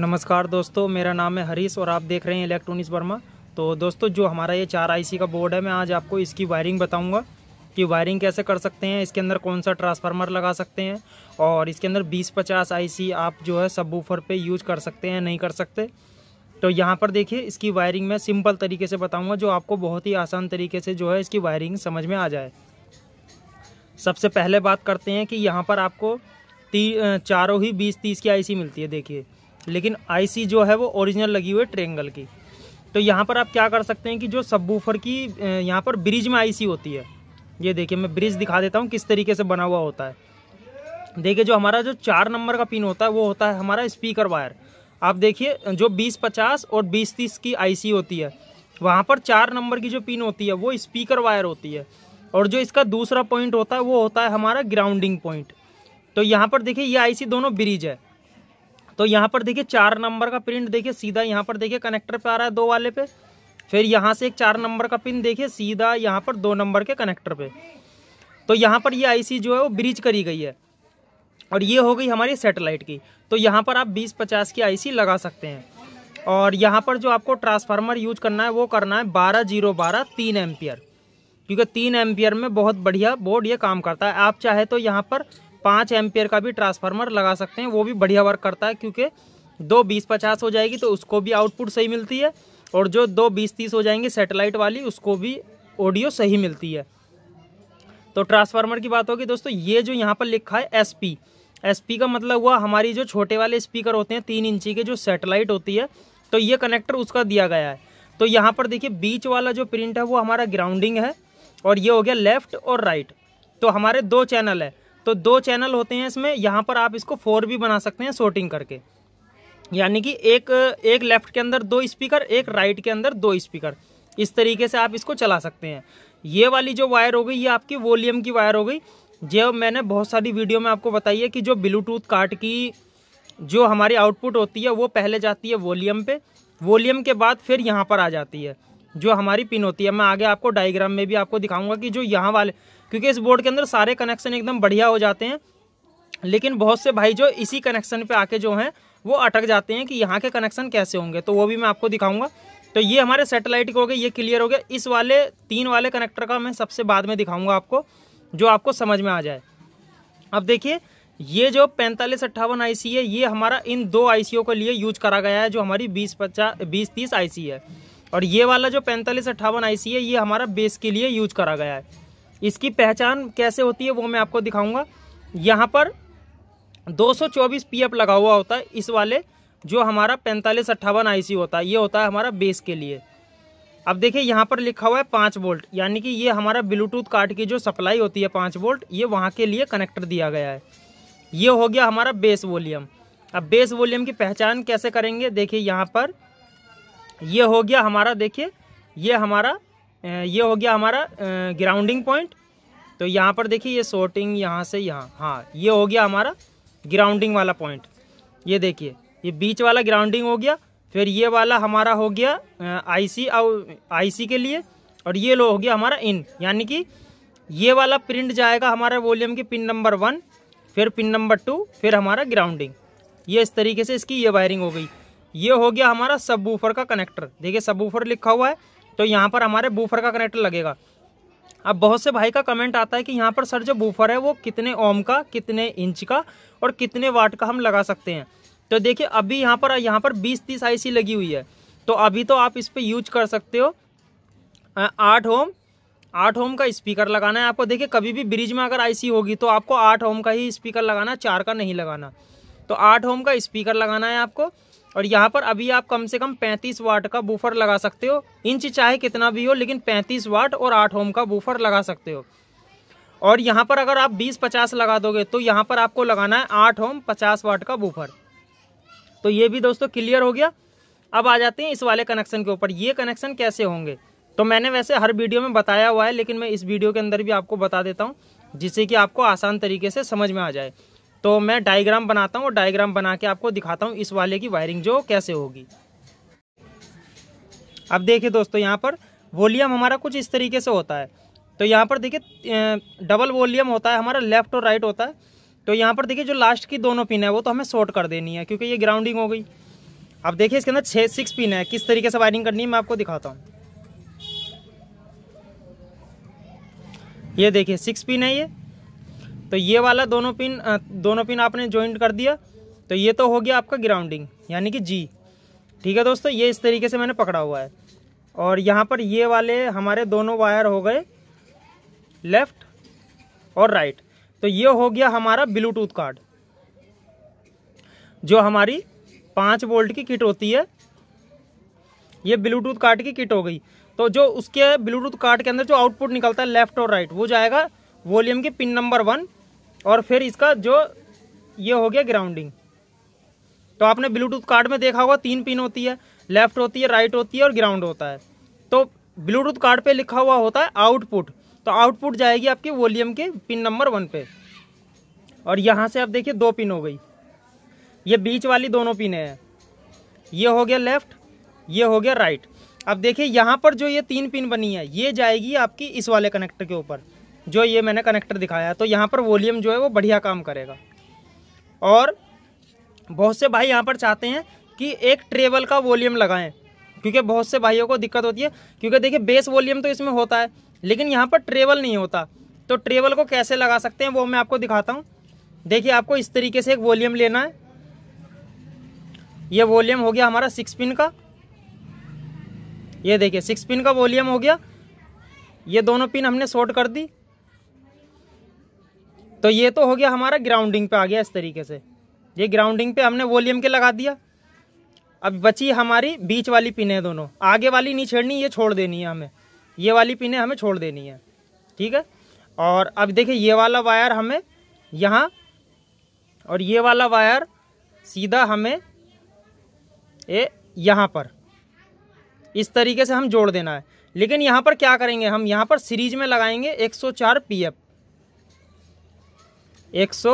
नमस्कार दोस्तों मेरा नाम है हरीश और आप देख रहे हैं इलेक्ट्रॉनिक्स वर्मा तो दोस्तों जो हमारा ये चार आईसी का बोर्ड है मैं आज आपको इसकी वायरिंग बताऊंगा कि वायरिंग कैसे कर सकते हैं इसके अंदर कौन सा ट्रांसफार्मर लगा सकते हैं और इसके अंदर 20-50 आईसी आप जो है सब बूफर पर यूज कर सकते हैं नहीं कर सकते तो यहाँ पर देखिए इसकी वायरिंग मैं सिंपल तरीके से बताऊँगा जो आपको बहुत ही आसान तरीके से जो है इसकी वायरिंग समझ में आ जाए सबसे पहले बात करते हैं कि यहाँ पर आपको ती चारों ही बीस तीस की आईसी मिलती है देखिए लेकिन आईसी जो है वो ओरिजिनल लगी हुई है ट्रेंगल की तो यहाँ पर आप क्या कर सकते हैं कि जो सबवूफर की यहाँ पर ब्रिज में आईसी होती है ये देखिए मैं ब्रिज दिखा देता हूँ किस तरीके से बना हुआ होता है देखिए जो हमारा जो चार नंबर का पिन होता है वो होता है हमारा स्पीकर वायर आप देखिए जो बीस पचास और बीस तीस की आईसी होती है वहाँ पर चार नंबर की जो पिन होती है वो स्पीकर वायर होती है और जो इसका दूसरा पॉइंट होता है वो होता है हमारा ग्राउंडिंग पॉइंट तो यहाँ पर देखिए ये आईसी दोनों ब्रिज है तो यहाँ पर देखिए चार नंबर का प्रिंट देखिए सीधा यहाँ पर देखिए कनेक्टर पे आ रहा है दो वाले पे फिर यहाँ से एक चार नंबर का पिन देखिए सीधा यहाँ पर दो नंबर के कनेक्टर पे तो यहाँ पर ये आईसी जो है वो ब्रिज करी गई है और ये हो गई हमारी सेटेलाइट की तो यहाँ पर आप बीस पचास की आई लगा सकते हैं और यहाँ पर जो आपको ट्रांसफार्मर यूज करना है वो करना है बारह जीरो बारह तीन एम्पियर क्योंकि तीन एम्पियर में बहुत बढ़िया बोर्ड ये काम करता है आप चाहे तो यहाँ पर पाँच एम्पेयर का भी ट्रांसफार्मर लगा सकते हैं वो भी बढ़िया वर्क करता है क्योंकि दो बीस पचास हो जाएगी तो उसको भी आउटपुट सही मिलती है और जो दो बीस तीस हो जाएंगे सेटेलाइट वाली उसको भी ऑडियो सही मिलती है तो ट्रांसफार्मर की बात होगी दोस्तों ये जो यहाँ पर लिखा है एस पी एस पी का मतलब हुआ हमारी जो छोटे वाले स्पीकर होते हैं तीन इंची के जो सेटेलाइट होती है तो ये कनेक्टर उसका दिया गया है तो यहाँ पर देखिए बीच वाला जो प्रिंट है वो हमारा ग्राउंडिंग है और ये हो गया लेफ्ट और राइट तो हमारे दो चैनल है तो दो चैनल होते हैं इसमें यहाँ पर आप इसको फोर भी बना सकते हैं शॉर्टिंग करके यानी कि एक एक लेफ्ट के अंदर दो स्पीकर एक राइट के अंदर दो स्पीकर इस तरीके से आप इसको चला सकते हैं ये वाली जो वायर हो गई ये आपकी वॉल्यूम की वायर हो गई जो मैंने बहुत सारी वीडियो में आपको बताई है कि जो ब्लूटूथ कार्ड की जो हमारी आउटपुट होती है वो पहले जाती है वॉल्यूम पे वॉल्यूम के बाद फिर यहाँ पर आ जाती है जो हमारी पिन होती है मैं आगे आपको डायग्राम में भी आपको दिखाऊंगा कि जो यहाँ वाले क्योंकि इस बोर्ड के अंदर सारे कनेक्शन एकदम बढ़िया हो जाते हैं लेकिन बहुत से भाई जो इसी कनेक्शन पे आके जो हैं वो अटक जाते हैं कि यहाँ के कनेक्शन कैसे होंगे तो वो भी मैं आपको दिखाऊंगा तो ये हमारे सेटेलाइट के हो गए ये क्लियर हो गया इस वाले तीन वाले कनेक्टर का मैं सबसे बाद में दिखाऊंगा आपको जो आपको समझ में आ जाए अब देखिए ये जो पैंतालीस अट्ठावन आई है ये हमारा इन दो आई के लिए यूज करा गया है जो हमारी बीस पचास बीस तीस आई है और ये वाला जो पैंतालीस अट्ठावन आई है ये हमारा बेस के लिए यूज करा गया है इसकी पहचान कैसे होती है वो मैं आपको दिखाऊंगा यहाँ पर 224 पीएफ लगा हुआ होता है इस वाले जो हमारा पैंतालीस अट्ठावन आई होता है ये होता है हमारा बेस के लिए अब देखिए यहाँ पर लिखा हुआ है पाँच वोल्ट यानी कि ये हमारा ब्लूटूथ कार्ड की जो सप्लाई होती है पाँच वोल्ट ये वहाँ के लिए कनेक्टर दिया गया है ये हो गया हमारा बेस वॉल्यूम अब बेस वॉल्यूम की पहचान कैसे करेंगे देखिए यहाँ पर ये हो गया हमारा देखिए ये हमारा ये हो गया हमारा ग्राउंडिंग पॉइंट तो यहाँ पर देखिए ये शोटिंग यहाँ से यहाँ हाँ ये हो गया हमारा ग्राउंडिंग वाला पॉइंट ये देखिए ये बीच वाला ग्राउंडिंग हो गया फिर ये वाला हमारा हो गया आईसी और आईसी के लिए और ये लो हो गया हमारा इन यानी कि ये वाला प्रिंट जाएगा हमारे वॉल्यूम की पिन नंबर वन फिर पिन नंबर टू फिर हमारा ग्राउंडिंग ये इस तरीके से इसकी ये वायरिंग हो गई ये हो गया हमारा सब का कनेक्टर देखिए सब लिखा हुआ है तो यहाँ पर हमारे बूफर का कनेक्टर लगेगा अब बहुत से भाई का कमेंट आता है कि यहाँ पर सर जो बूफर है वो कितने ओम का कितने इंच का और कितने वाट का हम लगा सकते हैं तो देखिए अभी यहाँ पर यहाँ पर बीस तीस आईसी लगी हुई है तो अभी तो आप इस पर यूज कर सकते हो आठ होम आठ होम का स्पीकर लगाना है आपको देखिए कभी भी ब्रिज में अगर आईसी होगी तो आपको आठ होम का ही स्पीकर लगाना है चार का नहीं लगाना तो आठ होम का स्पीकर लगाना है आपको और यहाँ पर अभी आप कम से कम 35 वाट का बूफर लगा सकते हो इंच चाहे कितना भी हो लेकिन 35 वाट और 8 होम का बूफर लगा सकते हो और यहाँ पर अगर आप 20-50 लगा दोगे तो यहाँ पर आपको लगाना है 8 होम 50 वाट का बूफर तो ये भी दोस्तों क्लियर हो गया अब आ जाते हैं इस वाले कनेक्शन के ऊपर ये कनेक्शन कैसे होंगे तो मैंने वैसे हर वीडियो में बताया हुआ है लेकिन मैं इस वीडियो के अंदर भी आपको बता देता हूँ जिससे कि आपको आसान तरीके से समझ में आ जाए तो मैं डायग्राम बनाता हूँ और डायग्राम बना के आपको दिखाता हूँ इस वाले की वायरिंग जो कैसे होगी अब देखिए दोस्तों यहाँ पर वॉल्यूम हमारा कुछ इस तरीके से होता है तो यहाँ पर देखिए डबल वॉल्यूम होता है हमारा लेफ्ट और राइट होता है तो यहाँ पर देखिए जो लास्ट की दोनों पिन है वो तो हमें शॉर्ट कर देनी है क्योंकि ये ग्राउंडिंग हो गई अब देखिए इसके अंदर छः सिक्स पिन है किस तरीके से वायरिंग करनी है मैं आपको दिखाता हूँ ये देखिए सिक्स पिन है ये तो ये वाला दोनों पिन दोनों पिन आपने ज्वाइंट कर दिया तो ये तो हो गया आपका ग्राउंडिंग यानी कि जी ठीक है दोस्तों ये इस तरीके से मैंने पकड़ा हुआ है और यहाँ पर ये वाले हमारे दोनों वायर हो गए लेफ्ट और राइट तो ये हो गया हमारा ब्लूटूथ कार्ड जो हमारी पाँच वोल्ट की किट होती है ये ब्लूटूथ कार्ड की किट हो गई तो जो उसके ब्लूटूथ कार्ड के अंदर जो आउटपुट निकलता है लेफ्ट और राइट वो जाएगा वॉल्यूम की पिन नंबर वन और फिर इसका जो ये हो गया ग्राउंडिंग तो आपने ब्लूटूथ कार्ड में देखा होगा तीन पिन होती है लेफ्ट होती है राइट होती है और ग्राउंड होता है तो ब्लूटूथ कार्ड पे लिखा हुआ होता है आउटपुट तो आउटपुट जाएगी आपके वॉल्यूम के पिन नंबर वन पे और यहाँ से आप देखिए दो पिन हो गई ये बीच वाली दोनों पिन है ये हो गया लेफ्ट ये हो गया राइट अब देखिए यहाँ पर जो ये तीन पिन बनी है ये जाएगी आपकी इस वाले कनेक्टर के ऊपर जो ये मैंने कनेक्टर दिखाया तो यहाँ पर वॉल्यूम जो है वो बढ़िया काम करेगा और बहुत से भाई यहाँ पर चाहते हैं कि एक ट्रेवल का वॉल्यूम लगाएं क्योंकि बहुत से भाइयों को दिक्कत होती है क्योंकि देखिए बेस वॉल्यूम तो इसमें होता है लेकिन यहाँ पर ट्रेवल नहीं होता तो ट्रेवल को कैसे लगा सकते हैं वो मैं आपको दिखाता हूँ देखिए आपको इस तरीके से एक वॉल्यूम लेना है ये वॉल्यूम हो गया हमारा सिक्स पिन का ये देखिए सिक्स पिन का वॉल्यूम हो गया ये दोनों पिन हमने शॉर्ट कर दी तो ये तो हो गया हमारा ग्राउंडिंग पे आ गया इस तरीके से ये ग्राउंडिंग पे हमने वॉल्यूम के लगा दिया अब बची हमारी बीच वाली पिने दोनों आगे वाली नहीं छेड़नी ये छोड़ देनी है हमें ये वाली पिने हमें छोड़ देनी है ठीक है और अब देखिए ये वाला वायर हमें यहाँ और ये वाला वायर सीधा हमें ये यहाँ पर इस तरीके से हम जोड़ देना है लेकिन यहाँ पर क्या करेंगे हम यहाँ पर सीरीज में लगाएंगे 104 पीएफ एक सौ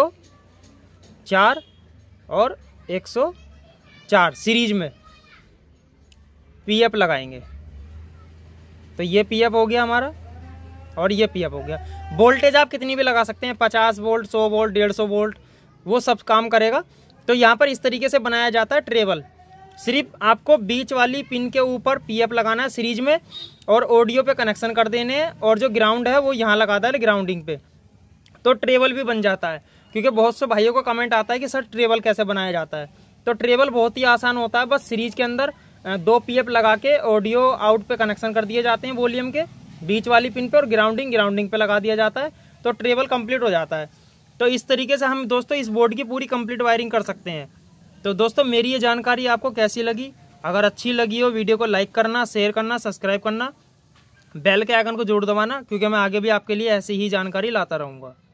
चार और एक सौ चार सीरीज में पी एफ लगाएंगे तो ये पी एफ हो गया हमारा और ये पी एफ हो गया वोल्टेज आप कितनी भी लगा सकते हैं पचास वोल्ट सौ वोल्ट डेढ़ सौ वोल्ट वो सब काम करेगा तो यहाँ पर इस तरीके से बनाया जाता है ट्रेबल सिर्फ आपको बीच वाली पिन के ऊपर पीएफ लगाना है सीरीज में और ऑडियो पे कनेक्शन कर देने और जो ग्राउंड है वो यहाँ लगा दें ग्राउंडिंग पे तो ट्रेवल भी बन जाता है क्योंकि बहुत से भाइयों को कमेंट आता है कि सर ट्रेवल कैसे बनाया जाता है तो ट्रेवल बहुत ही आसान होता है बस सीरीज के अंदर दो पीएफ लगा के ऑडियो आउट पे कनेक्शन कर दिए जाते हैं वॉल्यूम के बीच वाली पिन पे और ग्राउंडिंग ग्राउंडिंग पे लगा दिया जाता है तो ट्रेवल कंप्लीट हो जाता है तो इस तरीके से हम दोस्तों इस बोर्ड की पूरी कंप्लीट वायरिंग कर सकते हैं तो दोस्तों मेरी ये जानकारी आपको कैसी लगी अगर अच्छी लगी हो वीडियो को लाइक करना शेयर करना सब्सक्राइब करना बेल के आइकन को जोड़ दबाना क्योंकि मैं आगे भी आपके लिए ऐसी ही जानकारी लाता रहूँगा